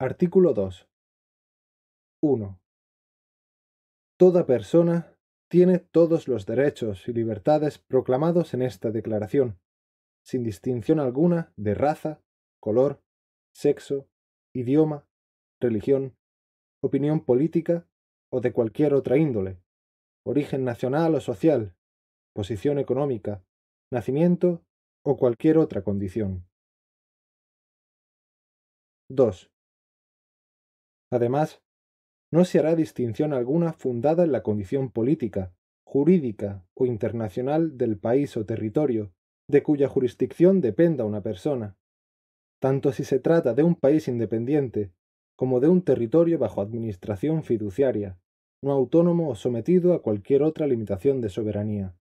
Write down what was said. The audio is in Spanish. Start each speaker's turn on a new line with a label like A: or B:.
A: Artículo 2. 1. Toda persona tiene todos los derechos y
B: libertades proclamados en esta declaración, sin distinción alguna de raza, color, sexo, idioma, religión, opinión política o de cualquier otra índole, origen nacional o social,
A: posición económica, nacimiento o cualquier otra condición. 2 Además,
B: no se hará distinción alguna fundada en la condición política, jurídica o internacional del país o territorio, de cuya jurisdicción dependa una persona, tanto si se trata de un país independiente como de un territorio bajo administración
A: fiduciaria, no autónomo o sometido a cualquier otra limitación de soberanía.